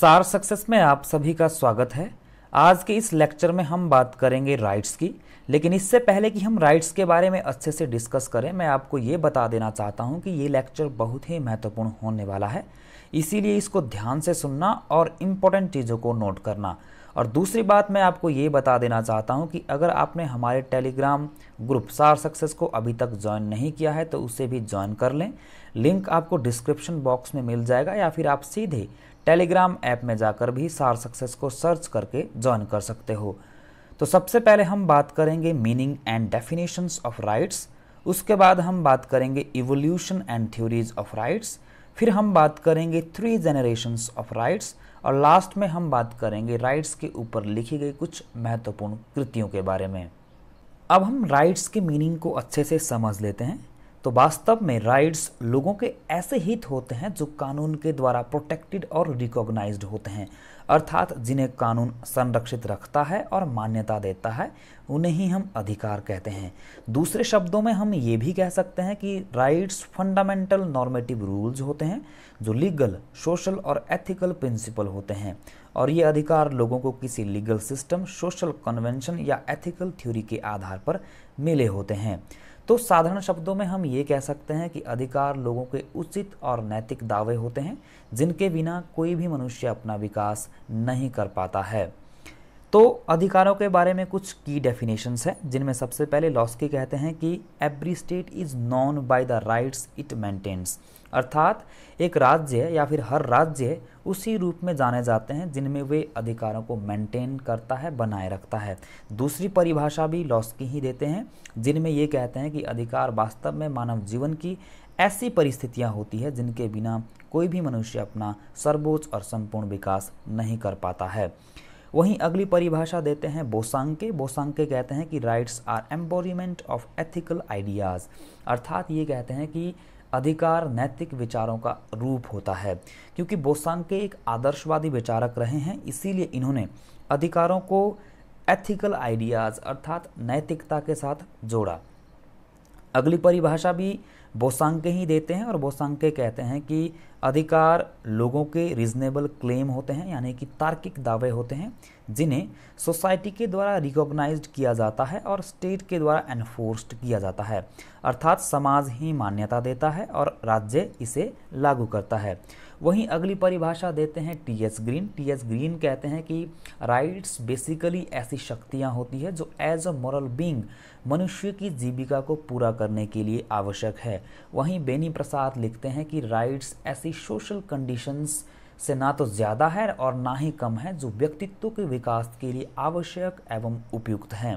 सार सक्सेस में आप सभी का स्वागत है आज के इस लेक्चर में हम बात करेंगे राइट्स की लेकिन इससे पहले कि हम राइट्स के बारे में अच्छे से डिस्कस करें मैं आपको ये बता देना चाहता हूँ कि ये लेक्चर बहुत ही महत्वपूर्ण होने वाला है इसीलिए इसको ध्यान से सुनना और इम्पोर्टेंट चीज़ों को नोट करना और दूसरी बात मैं आपको ये बता देना चाहता हूँ कि अगर आपने हमारे टेलीग्राम ग्रुप सार सक्सेस को अभी तक ज्वाइन नहीं किया है तो उसे भी ज्वाइन कर लें लिंक आपको डिस्क्रिप्शन बॉक्स में मिल जाएगा या फिर आप सीधे टेलीग्राम ऐप में जाकर भी सार सक्सेस को सर्च करके ज्वाइन कर सकते हो तो सबसे पहले हम बात करेंगे meaning and definitions of rights उसके बाद हम बात करेंगे evolution and theories of rights फिर हम बात करेंगे थ्री जनरेशन्स ऑफ राइट्स और लास्ट में हम बात करेंगे राइट्स के ऊपर लिखी गई कुछ महत्वपूर्ण कृतियों के बारे में अब हम राइट्स के मीनिंग को अच्छे से समझ लेते हैं तो वास्तव में राइट्स लोगों के ऐसे हित होते हैं जो कानून के द्वारा प्रोटेक्टेड और रिकॉग्नाइज होते हैं अर्थात जिन्हें कानून संरक्षित रखता है और मान्यता देता है उन्हें ही हम अधिकार कहते हैं दूसरे शब्दों में हम ये भी कह सकते हैं कि राइट्स फंडामेंटल नॉर्मेटिव रूल्स होते हैं जो लीगल सोशल और एथिकल प्रिंसिपल होते हैं और ये अधिकार लोगों को किसी लीगल सिस्टम सोशल कन्वेंशन या एथिकल थ्योरी के आधार पर मिले होते हैं तो साधारण शब्दों में हम ये कह सकते हैं कि अधिकार लोगों के उचित और नैतिक दावे होते हैं जिनके बिना कोई भी मनुष्य अपना विकास नहीं कर पाता है तो अधिकारों के बारे में कुछ की डेफिनेशंस हैं जिनमें सबसे पहले के कहते हैं कि every state is known by the rights it maintains अर्थात एक राज्य या फिर हर राज्य उसी रूप में जाने जाते हैं जिनमें वे अधिकारों को मेंटेन करता है बनाए रखता है दूसरी परिभाषा भी लॉस्की ही देते हैं जिनमें ये कहते हैं कि अधिकार वास्तव में मानव जीवन की ऐसी परिस्थितियां होती है जिनके बिना कोई भी मनुष्य अपना सर्वोच्च और संपूर्ण विकास नहीं कर पाता है वहीं अगली परिभाषा देते हैं बोसांके बोसांके कहते हैं कि rights are embodiment of ethical ideas अर्थात ये कहते हैं कि अधिकार नैतिक विचारों का रूप होता है क्योंकि बोसांके एक आदर्शवादी विचारक रहे हैं इसीलिए इन्होंने अधिकारों को एथिकल आइडियाज़ अर्थात नैतिकता के साथ जोड़ा अगली परिभाषा भी बोसांके ही देते हैं और बोसांके कहते हैं कि अधिकार लोगों के रीजनेबल क्लेम होते हैं यानी कि तार्किक दावे होते हैं जिन्हें सोसाइटी के द्वारा रिकॉग्नाइज्ड किया जाता है और स्टेट के द्वारा एनफोर्स्ड किया जाता है अर्थात समाज ही मान्यता देता है और राज्य इसे लागू करता है वहीं अगली परिभाषा देते हैं T S Green T S Green कहते हैं कि राइट्स बेसिकली ऐसी शक्तियाँ होती है जो एज अ मॉरल बींग मनुष्य की जीविका को पूरा करने के लिए आवश्यक है वहीं बेनी प्रसाद लिखते हैं कि राइट्स ऐसी की सोशल कंडीशंस से ना तो ज़्यादा है और ना ही कम है जो व्यक्तित्व के विकास के लिए आवश्यक एवं उपयुक्त हैं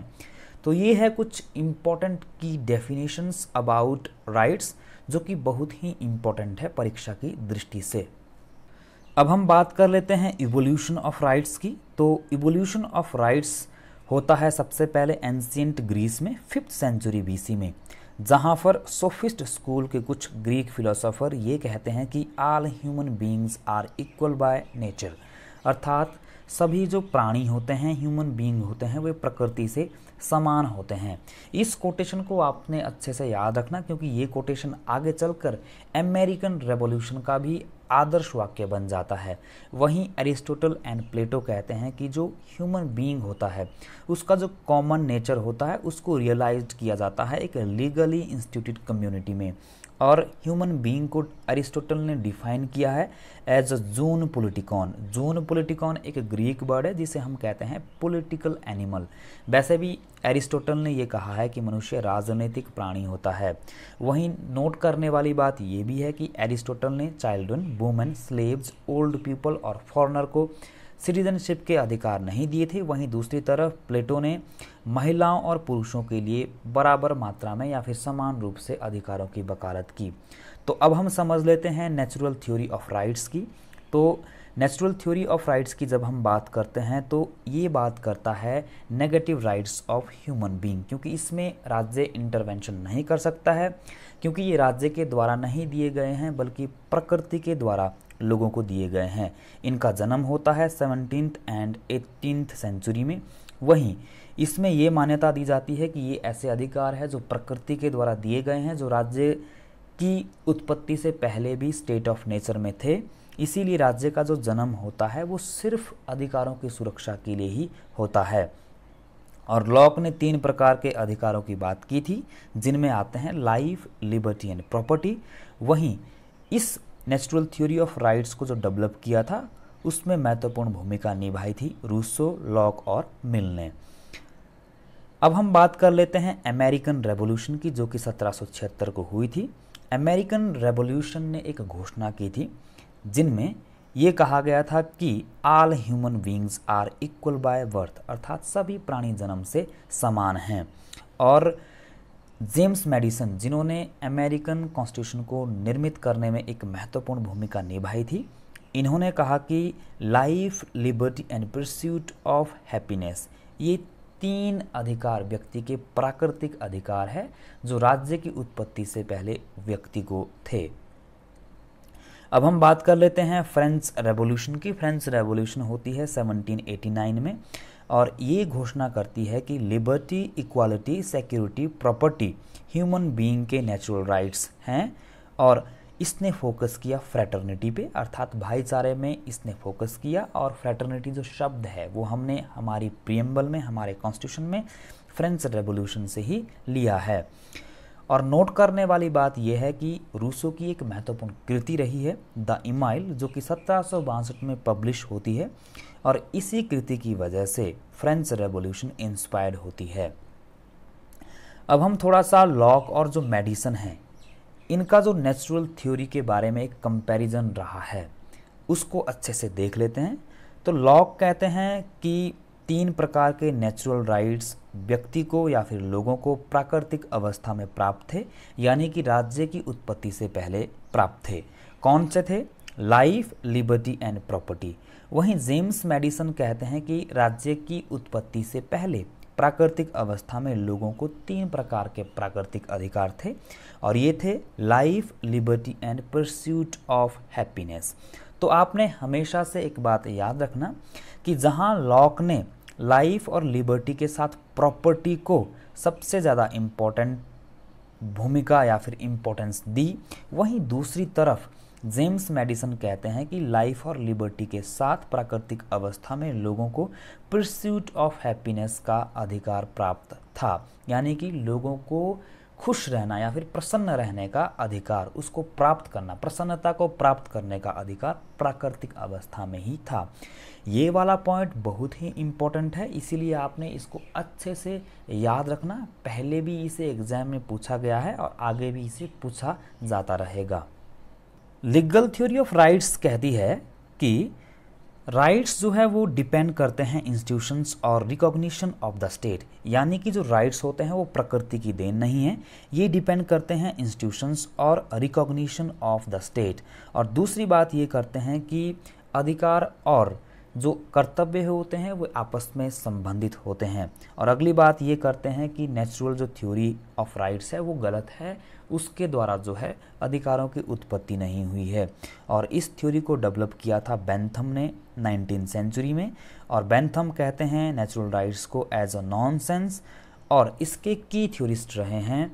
तो ये है कुछ इम्पोर्टेंट की डेफिनेशंस अबाउट राइट्स जो कि बहुत ही इम्पोर्टेंट है परीक्षा की दृष्टि से अब हम बात कर लेते हैं इवोल्यूशन ऑफ राइट्स की तो इवोल्यूशन ऑफ राइट्स होता है सबसे पहले एंशियंट ग्रीस में फिफ्थ सेंचुरी बीसी में जहाँ पर सोफिस्ट स्कूल के कुछ ग्रीक फिलोसोफर ये कहते हैं कि all human beings are equal by nature अर्थात सभी जो प्राणी होते हैं ह्यूमन बींग होते हैं वे प्रकृति से समान होते हैं इस कोटेशन को आपने अच्छे से याद रखना क्योंकि ये कोटेशन आगे चलकर अमेरिकन रेवोल्यूशन का भी आदर्श वाक्य बन जाता है वहीं एरिस्टोटल एंड प्लेटो कहते हैं कि जो ह्यूमन बीइंग होता है उसका जो कॉमन नेचर होता है उसको रियलाइज किया जाता है एक लीगली इंस्टीट्यूट कम्युनिटी में और ह्यूमन बीइंग को अरिस्टोटल ने डिफाइन किया है एज अ जून पोलिटिकॉन जून पोलिटिकॉन एक ग्रीक वर्ड है जिसे हम कहते हैं पॉलिटिकल एनिमल वैसे भी एरिस्टोटल ने यह कहा है कि मनुष्य राजनीतिक प्राणी होता है वहीं नोट करने वाली बात यह भी है कि एरिस्टोटल ने children women slaves old people और फॉरनर को सिटीजनशिप के अधिकार नहीं दिए थे वहीं दूसरी तरफ प्लेटो ने महिलाओं और पुरुषों के लिए बराबर मात्रा में या फिर समान रूप से अधिकारों की वकालत की तो अब हम समझ लेते हैं नेचुरल थ्योरी ऑफ राइट्स की तो नेचुरल थ्योरी ऑफ राइट्स की जब हम बात करते हैं तो ये बात करता है negative rights of human being क्योंकि इसमें राज्य इंटरवेंशन नहीं कर सकता है क्योंकि ये राज्य के द्वारा नहीं दिए गए हैं बल्कि प्रकृति के द्वारा लोगों को दिए गए हैं इनका जन्म होता है सेवनटीन एंड एटीन सेंचुरी में वहीं इसमें ये मान्यता दी जाती है कि ये ऐसे अधिकार है जो प्रकृति के द्वारा दिए गए हैं जो राज्य की उत्पत्ति से पहले भी स्टेट ऑफ नेचर में थे इसीलिए राज्य का जो जन्म होता है वो सिर्फ अधिकारों की सुरक्षा के लिए ही होता है और लॉक ने तीन प्रकार के अधिकारों की बात की थी जिनमें आते हैं लाइफ लिबर्टी एंड प्रॉपर्टी वहीं इस नेचुरल थ्योरी ऑफ राइट्स को जो डेवलप किया था उसमें महत्वपूर्ण भूमिका निभाई थी रूसो लॉक और मिल ने अब हम बात कर लेते हैं अमेरिकन रेवोल्यूशन की जो कि सत्रह को हुई थी अमेरिकन रेवोल्यूशन ने एक घोषणा की थी जिनमें ये कहा गया था कि all human beings are equal by birth अर्थात सभी प्राणी जन्म से समान हैं और जेम्स मेडिसन जिन्होंने अमेरिकन कॉन्स्टिट्यूशन को निर्मित करने में एक महत्वपूर्ण भूमिका निभाई थी इन्होंने कहा कि life liberty and pursuit of happiness ये तीन अधिकार व्यक्ति के प्राकृतिक अधिकार है जो राज्य की उत्पत्ति से पहले व्यक्ति को थे अब हम बात कर लेते हैं फ्रेंच रेवोल्यूशन की फ्रेंच रेवोल्यूशन होती है 1789 में और ये घोषणा करती है कि liberty equality security property human being के नेचुरल राइट्स हैं और इसने फोकस किया फ्रेटर्निटी पे अर्थात भाईचारे में इसने फोकस किया और फ्रेटर्निटी जो शब्द है वो हमने हमारी प्रियम्बल में हमारे कॉन्स्टिट्यूशन में फ्रेंच रेवोल्यूशन से ही लिया है और नोट करने वाली बात यह है कि रूसो की एक महत्वपूर्ण कृति रही है द इमाइल जो कि सत्रह में पब्लिश होती है और इसी कृति की वजह से फ्रेंच रेवोल्यूशन इंस्पायर्ड होती है अब हम थोड़ा सा लॉक और जो मेडिसन है इनका जो नेचुरल थ्योरी के बारे में एक कंपैरिजन रहा है उसको अच्छे से देख लेते हैं तो लॉक कहते हैं कि तीन प्रकार के नेचुरल राइट्स व्यक्ति को या फिर लोगों को प्राकृतिक अवस्था में प्राप्त थे यानी कि राज्य की उत्पत्ति से पहले प्राप्त थे कौन से थे लाइफ लिबर्टी एंड प्रॉपर्टी वहीं जेम्स मेडिसन कहते हैं कि राज्य की उत्पत्ति से पहले प्राकृतिक अवस्था में लोगों को तीन प्रकार के प्राकृतिक अधिकार थे और ये थे life liberty and pursuit of happiness तो आपने हमेशा से एक बात याद रखना कि जहां लॉक ने लाइफ और लिबर्टी के साथ प्रॉपर्टी को सबसे ज़्यादा इम्पोर्टेंट भूमिका या फिर इम्पोर्टेंस दी वहीं दूसरी तरफ जेम्स मेडिसन कहते हैं कि लाइफ और लिबर्टी के साथ प्राकृतिक अवस्था में लोगों को प्रस्यूट ऑफ हैप्पीनेस का अधिकार प्राप्त था यानी कि लोगों को खुश रहना या फिर प्रसन्न रहने का अधिकार उसको प्राप्त करना प्रसन्नता को प्राप्त करने का अधिकार प्राकृतिक अवस्था में ही था ये वाला पॉइंट बहुत ही इम्पोर्टेंट है इसीलिए आपने इसको अच्छे से याद रखना पहले भी इसे एग्जाम में पूछा गया है और आगे भी इसे पूछा जाता रहेगा लीगल थ्योरी ऑफ राइट्स कहती है कि राइट्स जो है वो डिपेंड करते हैं इंस्टीट्यूशंस और रिकॉग्निशन ऑफ द स्टेट यानी कि जो राइट्स होते हैं वो प्रकृति की देन नहीं है ये डिपेंड करते हैं इंस्टीट्यूशंस और रिकॉग्निशन ऑफ द स्टेट और दूसरी बात ये करते हैं कि अधिकार और जो कर्तव्य होते हैं वो आपस में संबंधित होते हैं और अगली बात ये करते हैं कि नेचुरल जो थ्योरी ऑफ राइट्स है वो गलत है उसके द्वारा जो है अधिकारों की उत्पत्ति नहीं हुई है और इस थ्योरी को डेवलप किया था बैंथम ने नाइनटीन सेंचुरी में और बैंथम कहते हैं नेचुरल राइट्स को एज अ नॉन और इसके की थ्योरिस्ट रहे हैं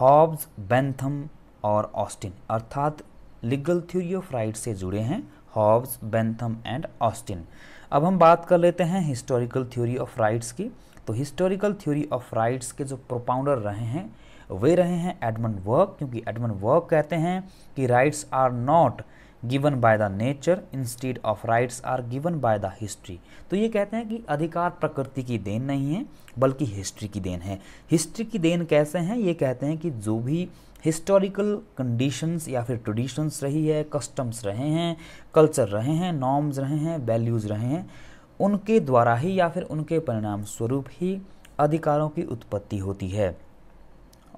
हॉब्स बैंथम और ऑस्टिन अर्थात लीगल थ्योरी ऑफ राइट से जुड़े हैं हॉब्स बैंथम एंड ऑस्टिन अब हम बात कर लेते हैं हिस्टोरिकल थ्योरी ऑफ राइट्स की तो हिस्टोरिकल थ्योरी ऑफ राइट्स के जो प्रोपाउंडर रहे हैं वे रहे हैं एडमंड वर्क क्योंकि एडमंड वर्क कहते हैं कि rights are not given by the nature instead of rights are given by the history तो ये कहते हैं कि अधिकार प्रकृति की देन नहीं है बल्कि हिस्ट्री की देन है हिस्ट्री की देन कैसे हैं ये कहते हैं कि जो भी हिस्टोरिकल कंडीशंस या फिर ट्रेडिशंस रही है कस्टम्स रहे हैं कल्चर रहे हैं नॉर्म्स रहे हैं वैल्यूज़ रहे हैं उनके द्वारा ही या फिर उनके परिणाम स्वरूप ही अधिकारों की उत्पत्ति होती है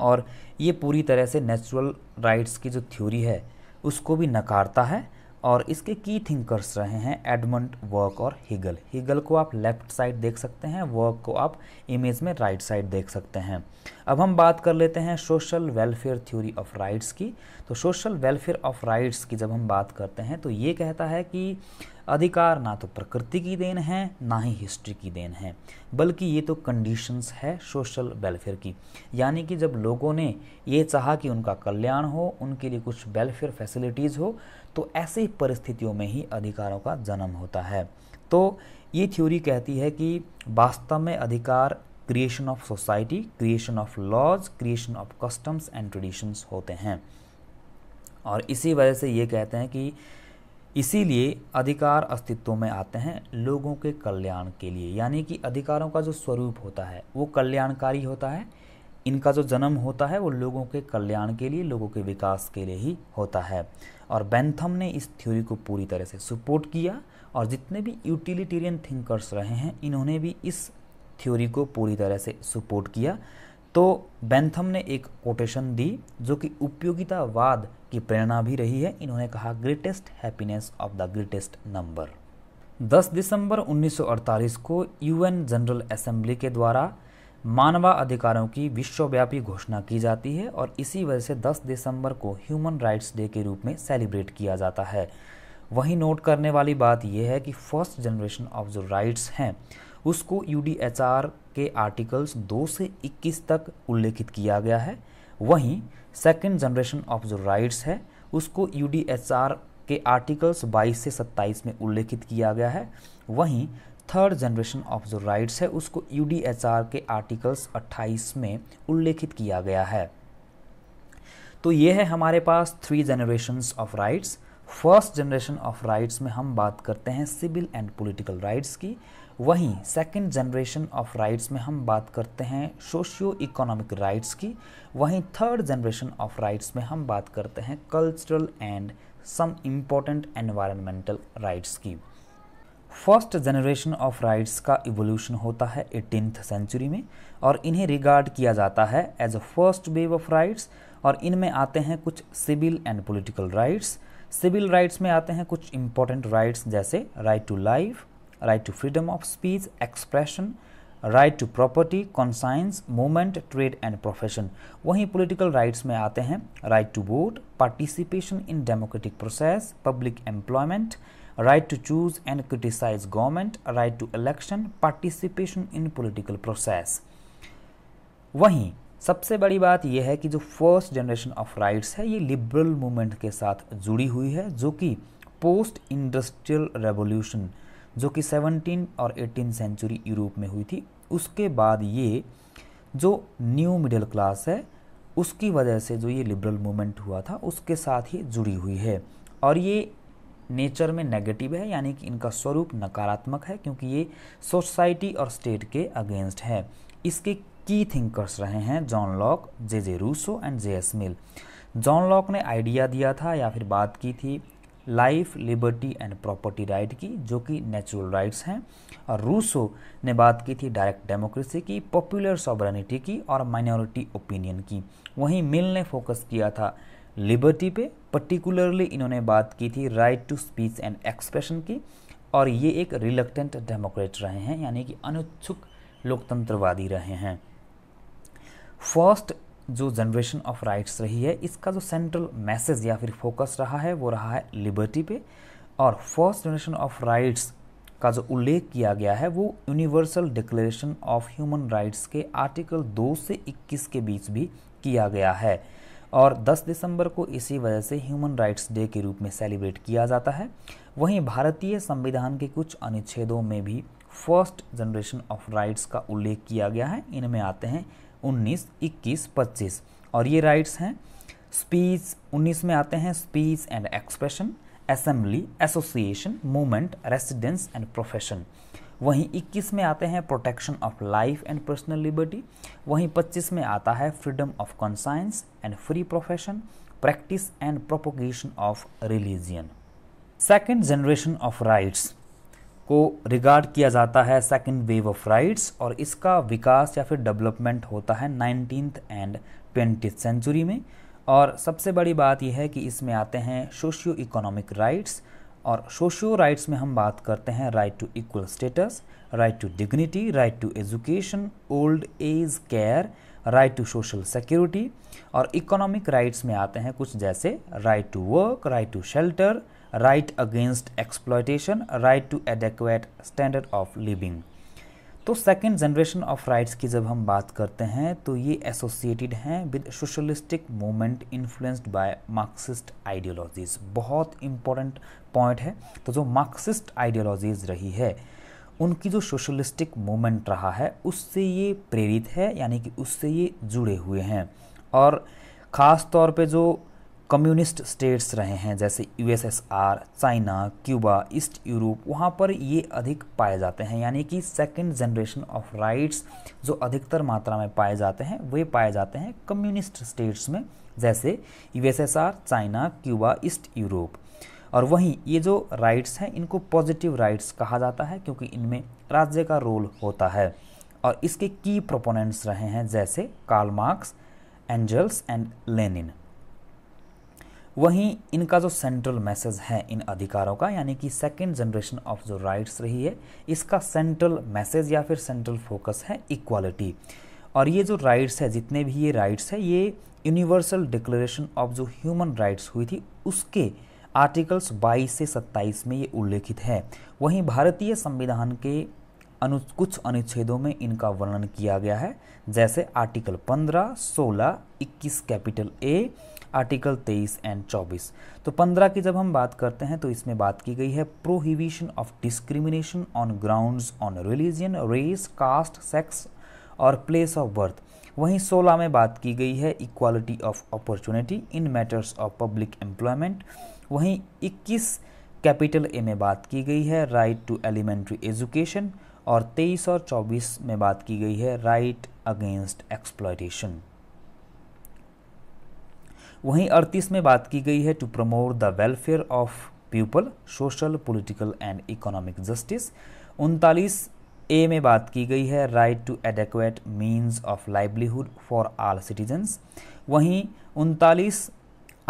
और ये पूरी तरह से नेचुरल राइट्स की जो थ्योरी है उसको भी नकारता है और इसके की थिंकर्स रहे हैं एडमंड वर्क और हिगल हिगल को आप लेफ्ट साइड देख सकते हैं वर्क को आप इमेज में राइट right साइड देख सकते हैं अब हम बात कर लेते हैं social welfare theory of rights की तो सोशल वेलफेयर ऑफ राइट्स की जब हम बात करते हैं तो ये कहता है कि अधिकार ना तो प्रकृति की देन है ना ही हिस्ट्री की देन है बल्कि ये तो कंडीशंस है सोशल वेलफेयर की यानी कि जब लोगों ने ये चाहा कि उनका कल्याण हो उनके लिए कुछ वेलफेयर फैसिलिटीज़ हो तो ऐसी परिस्थितियों में ही अधिकारों का जन्म होता है तो ये थ्योरी कहती है कि वास्तव में अधिकार creation of society creation of laws creation of customs and traditions होते हैं और इसी वजह से ये कहते हैं कि इसीलिए अधिकार अस्तित्व में आते हैं लोगों के कल्याण के लिए यानी कि अधिकारों का जो स्वरूप होता है वो कल्याणकारी होता है इनका जो जन्म होता है वो लोगों के कल्याण के लिए लोगों के विकास के लिए ही होता है और बैंथम ने इस थ्योरी को पूरी तरह से सपोर्ट किया और जितने भी यूटिलिटेरियन थिंकर्स रहे हैं इन्होंने भी इस थ्योरी को पूरी तरह से सपोर्ट किया तो बेंथम ने एक कोटेशन दी जो कि उपयोगितावाद की प्रेरणा भी रही है इन्होंने कहा greatest happiness of the greatest number 10 दिसंबर 1948 को यूएन जनरल असेंबली के द्वारा मानवाधिकारों की विश्वव्यापी घोषणा की जाती है और इसी वजह से 10 दिसंबर को ह्यूमन राइट्स डे के रूप में सेलिब्रेट किया जाता है वहीं नोट करने वाली बात यह है कि फर्स्ट जनरेशन ऑफ जो राइट्स हैं उसको यू के आर्टिकल्स 2 से 21 तक उल्लेखित किया गया है वहीं सेकेंड जनरेशन ऑफ जो राइट्स है उसको यू के आर्टिकल्स 22 से 27 में उल्लेखित किया गया है वहीं थर्ड जनरेशन ऑफ जो राइट्स है उसको यू के आर्टिकल्स 28 में उल्लेखित किया गया है तो ये है हमारे पास three generations of rights first generation of rights में हम बात करते हैं सिविल एंड पॉलिटिकल राइट्स की वहीं सेकेंड जनरेशन ऑफ राइट्स में हम बात करते हैं सोशियो इकोनॉमिक राइट्स की वहीं थर्ड जनरेशन ऑफ राइट्स में हम बात करते हैं cultural and some important environmental rights की फर्स्ट जनरेशन ऑफ राइट्स का इवोल्यूशन होता है एटीनथ सेंचुरी में और इन्हें रिगार्ड किया जाता है as a first wave of rights और इनमें आते हैं कुछ civil and political rights civil rights में आते हैं कुछ इंपॉर्टेंट राइट्स जैसे right to life right to freedom of speech, expression, right to property conscience movement trade and profession वहीं पोलिटिकल राइट्स में आते हैं right to vote participation in democratic process public employment right to choose and criticise government right to election participation in political process वहीं सबसे बड़ी बात यह है कि जो फर्स्ट जनरेशन ऑफ राइट्स है ये लिबरल मूवमेंट के साथ जुड़ी हुई है जो कि पोस्ट इंडस्ट्रियल रेवोल्यूशन जो कि सेवनटीन और एटीन सेंचुरी यूरोप में हुई थी उसके बाद ये जो न्यू मिडिल क्लास है उसकी वजह से जो ये लिबरल मूवमेंट हुआ था उसके साथ ही जुड़ी हुई है और ये नेचर में नेगेटिव है यानी कि इनका स्वरूप नकारात्मक है क्योंकि ये सोसाइटी और स्टेट के अगेंस्ट है इसके की थिंकर्स रहे हैं John Locke J J Rousseau and J S Mill John Locke ने आइडिया दिया था या फिर बात की थी life liberty and property right की जो कि नेचुरल राइट्स हैं और रूसो ने बात की थी डायरेक्ट डेमोक्रेसी की पॉपुलर सॉबरनिटी की और माइनॉरिटी ओपिनियन की वहीं मिल ने फोकस किया था लिबर्टी पे पर्टिकुलरली इन्होंने बात की थी right to speech and expression की और ये एक रिलक्टेंट डेमोक्रेट रहे हैं यानी कि अनुच्छुक लोकतंत्रवादी रहे हैं फर्स्ट जो जनरेशन ऑफ राइट्स रही है इसका जो सेंट्रल मैसेज या फिर फोकस रहा है वो रहा है लिबर्टी पे और फर्स्ट जनरेशन ऑफ राइट्स का जो उल्लेख किया गया है वो universal declaration of human rights के आर्टिकल 2 से 21 के बीच भी किया गया है और 10 दिसंबर को इसी वजह से ह्यूमन राइट्स डे के रूप में सेलिब्रेट किया जाता है वहीं भारतीय संविधान के कुछ अनुच्छेदों में भी फर्स्ट जनरेशन ऑफ राइट्स का उल्लेख किया गया है इनमें आते हैं 19, 21, 25 और ये राइट्स हैं स्पीच 19 में आते हैं speech and expression assembly association movement residence and profession वहीं 21 में आते हैं protection of life and personal liberty वहीं 25 में आता है freedom of conscience and free profession practice and propagation of religion second generation of rights को रिगार्ड किया जाता है सेकेंड वेव ऑफ राइट्स और इसका विकास या फिर डेवलपमेंट होता है नाइनटीन एंड ट्वेंटी सेंचुरी में और सबसे बड़ी बात यह है कि इसमें आते हैं सोशियो इकोनॉमिक राइट्स और सोशियो राइट्स में हम बात करते हैं right to equal status right to dignity right to education old age care right to social security और इकोनॉमिक राइट्स में आते हैं कुछ जैसे right to work right to shelter right against exploitation right to adequate standard of living तो second generation of rights की जब हम बात करते हैं तो ये एसोसिएटेड हैं with socialistic movement influenced by Marxist ideologies बहुत इंपॉर्टेंट पॉइंट है तो जो मार्क्सिस्ट आइडियोलॉजीज़ रही है उनकी जो सोशलिस्टिक मूवमेंट रहा है उससे ये प्रेरित है यानी कि उससे ये जुड़े हुए हैं और ख़ास तौर पे जो कम्युनिस्ट स्टेट्स रहे हैं जैसे USSR China Cuba East Europe वहाँ पर ये अधिक पाए जाते हैं यानी कि सेकंड जनरेशन ऑफ राइट्स जो अधिकतर मात्रा में पाए जाते हैं वे पाए जाते हैं कम्युनिस्ट स्टेट्स में जैसे USSR China Cuba East Europe और वहीं ये जो राइट्स हैं इनको पॉजिटिव राइट्स कहा जाता है क्योंकि इनमें राज्य का रोल होता है और इसके की प्रोपोनेंट्स रहे हैं जैसे Karl Marx Engels and Lenin वहीं इनका जो सेंट्रल मैसेज है इन अधिकारों का यानी कि सेकेंड जनरेशन ऑफ जो राइट्स रही है इसका सेंट्रल मैसेज या फिर सेंट्रल फोकस है इक्वालिटी और ये जो राइट्स है जितने भी ये राइट्स है ये यूनिवर्सल डिक्लेरेशन ऑफ जो ह्यूमन राइट्स हुई थी उसके आर्टिकल्स 22 से 27 में ये उल्लेखित है वहीं भारतीय संविधान के अनु कुछ अनुच्छेदों में इनका वर्णन किया गया है जैसे article 15, 16, 21 capital A article 23 and 24 तो 15 की जब हम बात करते हैं तो इसमें बात की गई है prohibition of discrimination on grounds on religion race caste sex और प्लेस ऑफ बर्थ वहीं 16 में बात की गई है equality of opportunity in matters of public employment वहीं 21 कैपिटल ए में बात की गई है राइट टू एलिमेंट्री एजुकेशन और 23 और 24 में बात की गई है राइट अगेंस्ट एक्सप्लॉयटेशन वहीं अड़तीस में बात की गई है to promote the welfare of people social political and economic justice उनतालीस ए में बात की गई है right to adequate means of livelihood for all citizens वहीं उनतालीस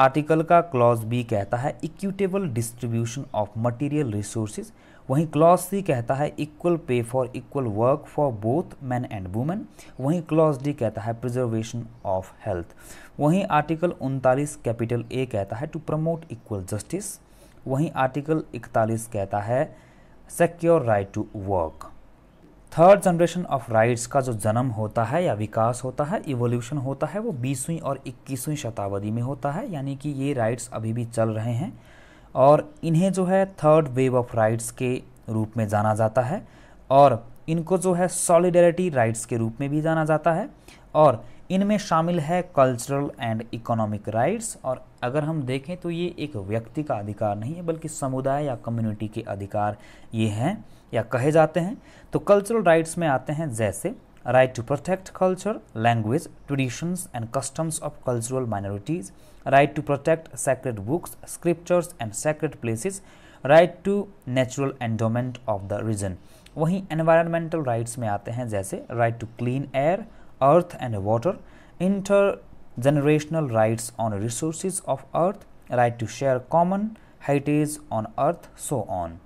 आर्टिकल का क्लॉज बी कहता है equitable distribution of material resources वहीं क्लॉज सी कहता है equal pay for equal work for both man and women वहीं क्लॉज डी कहता है प्रिजर्वेशन ऑफ हेल्थ वहीं आर्टिकल उनतालीस कैपिटल ए कहता है टू प्रमोट इक्वल जस्टिस वहीं आर्टिकल इकतालीस कहता है secure right to work third generation of rights का जो जन्म होता है या विकास होता है इवोल्यूशन होता है वो बीसवीं और इक्कीसवीं शताब्दी में होता है यानी कि ये राइट्स अभी भी चल रहे हैं और इन्हें जो है थर्ड वेव ऑफ राइट्स के रूप में जाना जाता है और इनको जो है सॉलिडरिटी राइट्स के रूप में भी जाना जाता है और इनमें शामिल है कल्चरल एंड इकोनॉमिक राइट्स और अगर हम देखें तो ये एक व्यक्ति का अधिकार नहीं है बल्कि समुदाय या कम्युनिटी के अधिकार ये हैं या कहे जाते हैं तो कल्चरल राइट्स में आते हैं जैसे right to protect culture, language, traditions, and customs of cultural minorities, right to protect sacred books, scriptures, and sacred places, right to natural endowment of the region. वहीं environmental rights में आते हैं जैसे right to clean air, earth and water, intergenerational rights on resources of earth, right to share common heritage on earth, so on.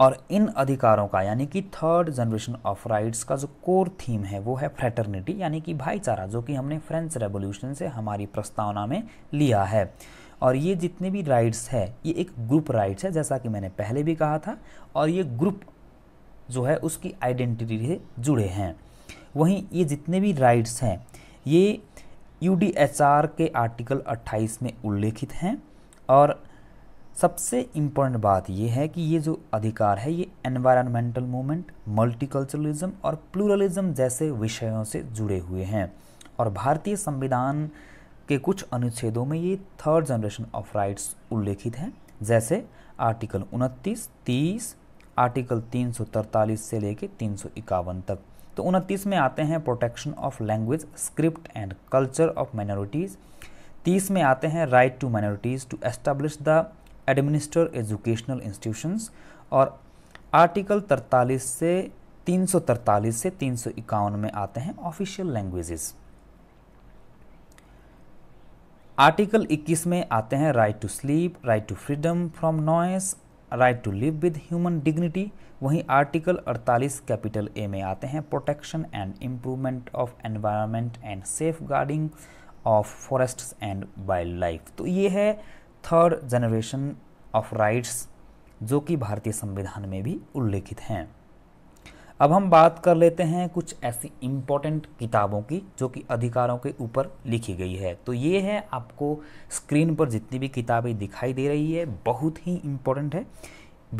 और इन अधिकारों का यानी कि थर्ड जनरेशन ऑफ राइट्स का जो कोर थीम है वो है फ्रेटर्निटी यानी कि भाईचारा जो कि हमने फ्रेंच रेवोल्यूशन से हमारी प्रस्तावना में लिया है और ये जितने भी राइट्स है ये एक ग्रुप राइट्स है जैसा कि मैंने पहले भी कहा था और ये ग्रुप जो है उसकी आइडेंटिटी से जुड़े हैं वहीं ये जितने भी राइट्स हैं ये यू के आर्टिकल 28 में उल्लेखित हैं और सबसे इम्पोर्टेंट बात यह है कि ये जो अधिकार है ये एनवायरमेंटल मूवमेंट मल्टीकल्चरलिज्म और प्लूरलिज्म जैसे विषयों से जुड़े हुए हैं और भारतीय संविधान के कुछ अनुच्छेदों में ये थर्ड जनरेशन ऑफ राइट्स उल्लेखित हैं जैसे आर्टिकल उनतीस तीस आर्टिकल तीन से लेकर तीन तक तो उनतीस में आते हैं protection of language script and culture of minorities तीस में आते हैं right to minorities to establish the administer educational institutions और आर्टिकल 43 से 343 से तीन में आते हैं ऑफिशियल लैंग्वेजेस आर्टिकल 21 में आते हैं right to sleep right to freedom from noise right to live with human dignity वहीं आर्टिकल 48 कैपिटल ए में आते हैं protection and improvement of environment and safeguarding of forest and wildlife तो ये है थर्ड जनरेशन ऑफ राइट्स जो कि भारतीय संविधान में भी उल्लेखित हैं अब हम बात कर लेते हैं कुछ ऐसी इम्पोर्टेंट किताबों की जो कि अधिकारों के ऊपर लिखी गई है तो ये है आपको स्क्रीन पर जितनी भी किताबें दिखाई दे रही है बहुत ही इम्पोर्टेंट है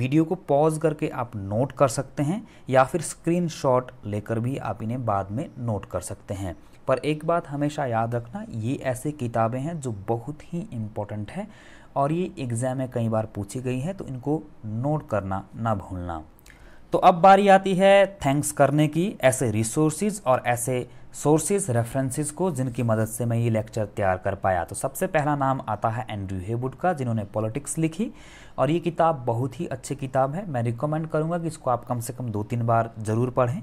वीडियो को पॉज करके आप नोट कर सकते हैं या फिर स्क्रीनशॉट लेकर भी आप इन्हें बाद में नोट कर सकते हैं पर एक बात हमेशा याद रखना ये ऐसे किताबें हैं जो बहुत ही इम्पोर्टेंट है और ये एग्ज़ाम में कई बार पूछी गई हैं तो इनको नोट करना ना भूलना तो अब बारी आती है थैंक्स करने की ऐसे रिसोर्सेज और ऐसे सोर्सेज रेफरेंसेज को जिनकी मदद से मैं ये लेक्चर तैयार कर पाया तो सबसे पहला नाम आता है एंड्रू हेबुड का जिन्होंने पॉलिटिक्स लिखी और ये किताब बहुत ही अच्छी किताब है मैं रिकमेंड करूँगा कि इसको आप कम से कम दो तीन बार ज़रूर पढ़ें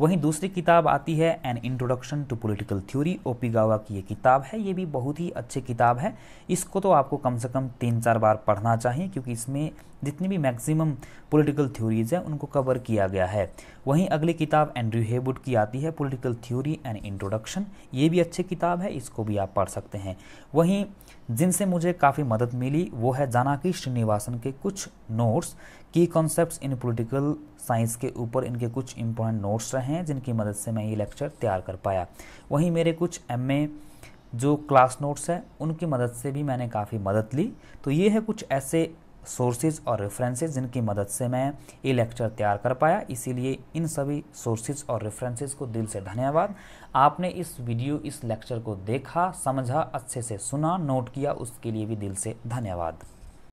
वहीं दूसरी किताब आती है an introduction to political theory Gauba की ये किताब है ये भी बहुत ही अच्छी किताब है इसको तो आपको कम से कम तीन चार बार पढ़ना चाहिए क्योंकि इसमें जितनी भी मैक्सिमम पॉलिटिकल थ्योरीज हैं उनको कवर किया गया है वहीं अगली किताब एंड्रयू हेबुड की आती है पॉलिटिकल थ्योरी एंड इंट्रोडक्शन ये भी अच्छी किताब है इसको भी आप पढ़ सकते हैं वहीं जिनसे मुझे काफ़ी मदद मिली वो है जानाकी श्रीनिवासन के कुछ नोट्स की कॉन्सेप्ट्स इन पॉलिटिकल साइंस के ऊपर इनके कुछ इंपॉर्टेंट नोट्स रहे हैं जिनकी मदद से मैं ये लेक्चर तैयार कर पाया वहीं मेरे कुछ ए जो क्लास नोट्स हैं उनकी मदद से भी मैंने काफ़ी मदद ली तो ये है कुछ ऐसे सोर्सेज और रेफरेंसेज जिनकी मदद से मैं ये लेक्चर तैयार कर पाया इसीलिए इन सभी सोर्सेज और रेफरेंसेज को दिल से धन्यवाद आपने इस वीडियो इस लेक्चर को देखा समझा अच्छे से सुना नोट किया उसके लिए भी दिल से धन्यवाद